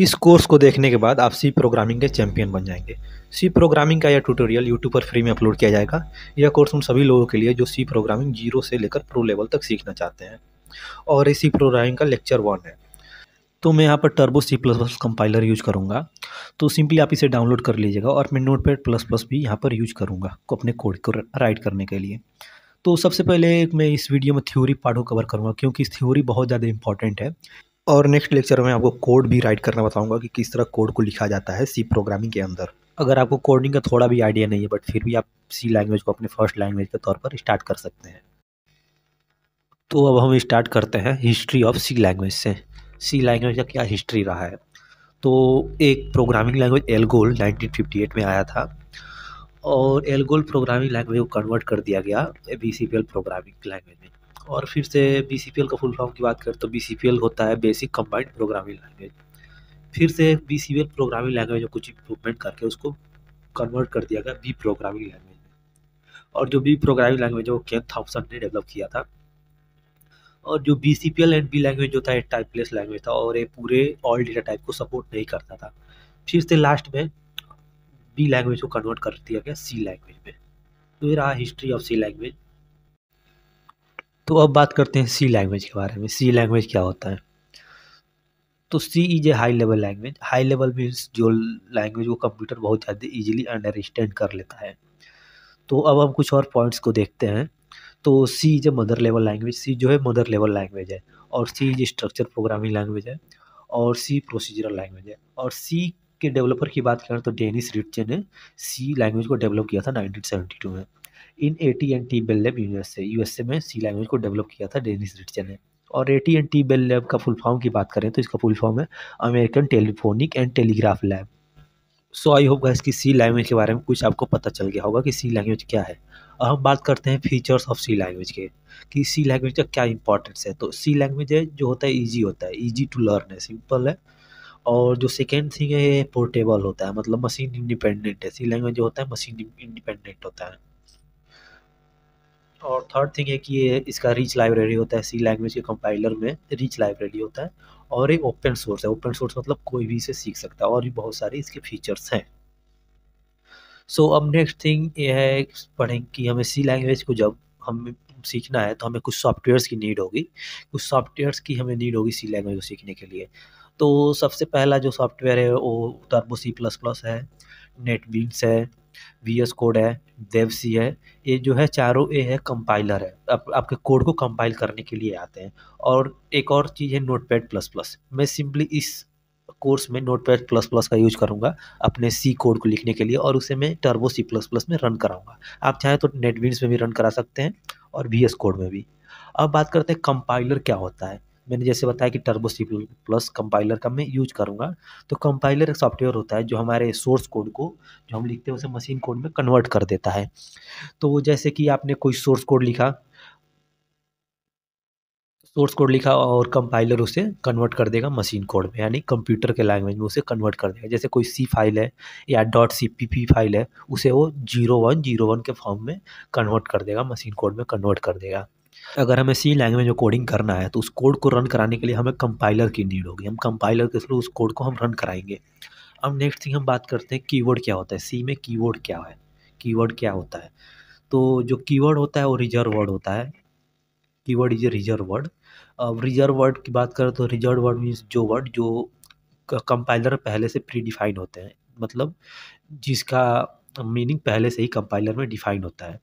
इस कोर्स को देखने के बाद आप सी प्रोग्रामिंग के चैंपियन बन जाएंगे सी प्रोग्रामिंग का यह ट्यूटोरियल यूट्यूब पर फ्री में अपलोड किया जाएगा यह कोर्स उन सभी लोगों के लिए जो सी प्रोग्रामिंग जीरो से लेकर प्रो लेवल तक सीखना चाहते हैं और ये सी प्रोग्रामिंग का लेक्चर वन है तो मैं यहाँ पर Turbo C plus plus compiler use करूँगा तो सिंपली आप इसे डाउनलोड कर लीजिएगा और मैं नोट पैड प्लस प्लस भी यहाँ पर यूज करूँगा अपने कोड को राइट करने के लिए तो सबसे पहले मैं इस वीडियो में थ्योरी पार्ट को कवर करूँगा क्योंकि थ्योरी बहुत ज़्यादा इंपॉर्टेंट है और नेक्स्ट लेक्चर में आपको कोड भी राइट करना बताऊंगा कि किस तरह कोड को लिखा जाता है सी प्रोग्रामिंग के अंदर अगर आपको कोडिंग का थोड़ा भी आइडिया नहीं है बट फिर भी आप सी लैंग्वेज को अपने फर्स्ट लैंग्वेज के तौर पर स्टार्ट कर सकते हैं तो अब हम स्टार्ट करते हैं हिस्ट्री ऑफ सी लैंग्वेज से सी लैंग्वेज का क्या हिस्ट्री रहा है तो एक प्रोग्रामिंग लैंग्वेज एलगोल 1958 में आया था और एलगोल प्रोग्रामिंग लैंग्वेज को कन्वर्ट कर दिया गया a B C P L programming language में और फिर से बी का फुल फॉर्म की बात करें तो बी होता है बेसिक कम्बाइंड प्रोग्रामिंग लैंग्वेज फिर से बी सी प्रोग्रामिंग लैंग्वेज में कुछ इम्प्रूवमेंट करके उसको कन्वर्ट कर दिया गया बी प्रोग्रामिंग लैंग्वेज में और जो बी प्रोग्रामिंग लैंग्वेज है वो केन थॉम्सन ने डेवलप किया था और जो B C P L and B language जो था एक टाइपलेस लैंग्वेज था और ये पूरे ऑल डेटा टाइप को सपोर्ट नहीं करता था फिर से लास्ट में बी लैंग्वेज को कन्वर्ट कर दिया गया सी लैंग्वेज में तो ये रहा हिस्ट्री ऑफ सी लैंग्वेज तो अब बात करते हैं सी लैंग्वेज के बारे में सी लैंग्वेज क्या होता है तो C is a high level language high level means जो लैंग्वेज वो कंप्यूटर बहुत ज़्यादा ईजिली अंडरस्टैंड कर लेता है तो अब हम कुछ और पॉइंट्स को देखते हैं तो C is a mother level language C जो है मदर लेवल लैंग्वेज है और C is structure programming language है और सी प्रोसीजरल लैंग्वेज है और सी के डेवलपर की बात करें तो डेनिस रिटचे ने सी लैंग्वेज को डेवलप किया था 1972 में in A T and T Bell lab university USA में सी लैंग्वेज को डेवलप किया था डेनिस रिटचन ने और A T n T Bell lab का फुल फॉर्म की बात करें तो इसका फुल फॉर्म है American telephonic and telegraph lab so I hope guys की सी लैंग्वेज के बारे में कुछ आपको पता चल गया होगा कि सी लैंग्वेज क्या है अब हम बात करते हैं फीचर्स ऑफ सी लैंग्वेज के कि सी लैंग्वेज का क्या इंपॉर्टेंस है तो सी लैंग्वेज है जो होता है ईजी होता है ईजी टू लर्न है सिंपल है और जो सेकेंड थिंग है ये पोर्टेबल होता है मतलब मशीन इंडिपेंडेंट है सी लैंग्वेज जो होता है मशीन इंडिपेंडेंट होता है और थर्ड थिंग है कि ये इसका रिच लाइब्रेरी होता है सी लैंग्वेज के कंपाइलर में रिच लाइब्रेरी होता है और ये ओपन सोर्स है ओपन सोर्स मतलब कोई भी इसे सीख सकता है और भी बहुत सारे इसके फीचर्स हैं सो so, अब नेक्स्ट थिंग ये है पढ़ें कि हमें सी लैंग्वेज को जब हम सीखना है तो हमें कुछ सॉफ्टवेयर्स की नीड होगी कुछ सॉफ्टवेयर्स की हमें नीड होगी सी लैंग्वेज को सीखने के लिए तो सबसे पहला जो सॉफ्टवेयर है वो टर्बो सी प्लस प्लस है नेटबीन्स है वी एस कोड है देव सी है ये जो है चारों ए है कंपाइलर है आप, आपके कोड को कंपाइल करने के लिए आते हैं और एक और चीज़ है नोट पैड प्लस प्लस मैं सिंपली इस कोर्स में नोटपैड प्लस प्लस का यूज करूंगा अपने सी कोड को लिखने के लिए और उसे मैं टर्बो सी प्लस प्लस में रन कराऊँगा आप चाहें तो नेटविंस में भी रन करा सकते हैं और वी कोड में भी अब बात करते हैं कंपाइलर क्या होता है मैंने जैसे बताया कि टर्बो सी प्लस कंपाइलर का मैं यूज करूँगा तो कंपाइलर एक सॉफ्टवेयर होता है जो हमारे सोर्स कोड को जो हम लिखते हैं उसे मशीन कोड में कन्वर्ट कर देता है तो वो जैसे कि आपने कोई सोर्स कोड लिखा सोर्स कोड लिखा और कंपाइलर उसे कन्वर्ट कर देगा मशीन कोड में यानी कंप्यूटर के लैंग्वेज में उसे कन्वर्ट कर देगा जैसे कोई सी फाइल है या dot C P P file है उसे वो जीरो वन जीरो वन के फॉर्म में कन्वर्ट कर देगा मशीन कोड में कन्वर्ट कर देगा अगर हमें सी लैंग्वेज में कोडिंग करना है तो उस कोड को रन कराने के लिए हमें कंपाइलर की नीड होगी हम कंपाइलर के थ्रू उस कोड को हम रन कराएंगे अब नेक्स्ट थिंग हम बात करते हैं कीवर्ड क्या होता है सी में कीवर्ड क्या है कीवर्ड क्या होता है तो जो कीवर्ड होता है वो रिजर्व वर्ड होता है keyword is a reserve word अब रिजर्व वर्ड की बात करें तो रिजर्व वर्ड मीन्स जो वर्ड जो कंपाइलर पहले से प्री डिफाइन होते हैं मतलब जिसका मीनिंग पहले से ही कंपाइलर में डिफाइन होता है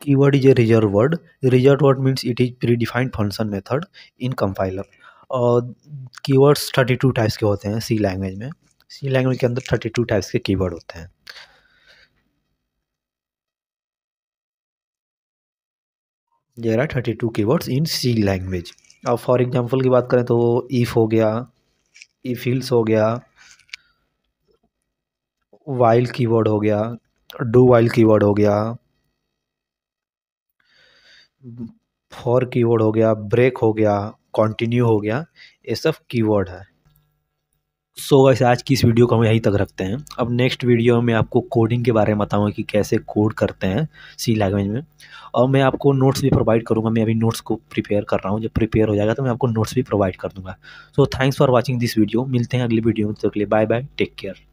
keyword is a reserved word reserved word means it is predefined function method in compiler और कीवर्ड्स थर्टी टू टाइप्स के होते हैं सी लैंग्वेज में सी लैंग्वेज के अंदर थर्टी टू टाइप्स के कीवर्ड होते हैं जरा thirty two keywords in C language अब फॉर एग्जाम्पल की बात करें तो ईफ हो गया इफ हिल्स हो गया वाइल्ड कीवर्ड हो गया डू वाइल्ड कीवर्ड हो गया फॉर कीवर्ड हो गया ब्रेक हो गया कंटिन्यू हो गया ये सब कीवर्ड है सो so वैसे आज की इस वीडियो को हम यहीं तक रखते हैं अब नेक्स्ट वीडियो में आपको कोडिंग के बारे में बताऊंगा कि कैसे कोड करते हैं सी लैंग्वेज में और मैं आपको नोट्स भी प्रोवाइड करूंगा मैं अभी नोट्स को प्रिपेयर कर रहा हूं जब प्रिपेयर हो जाएगा तो मैं आपको नोट्स भी प्रोवाइड कर दूँगा so thanks for watching this video मिलते हैं अगली वीडियो में तो लिए बाय बाय टेक केयर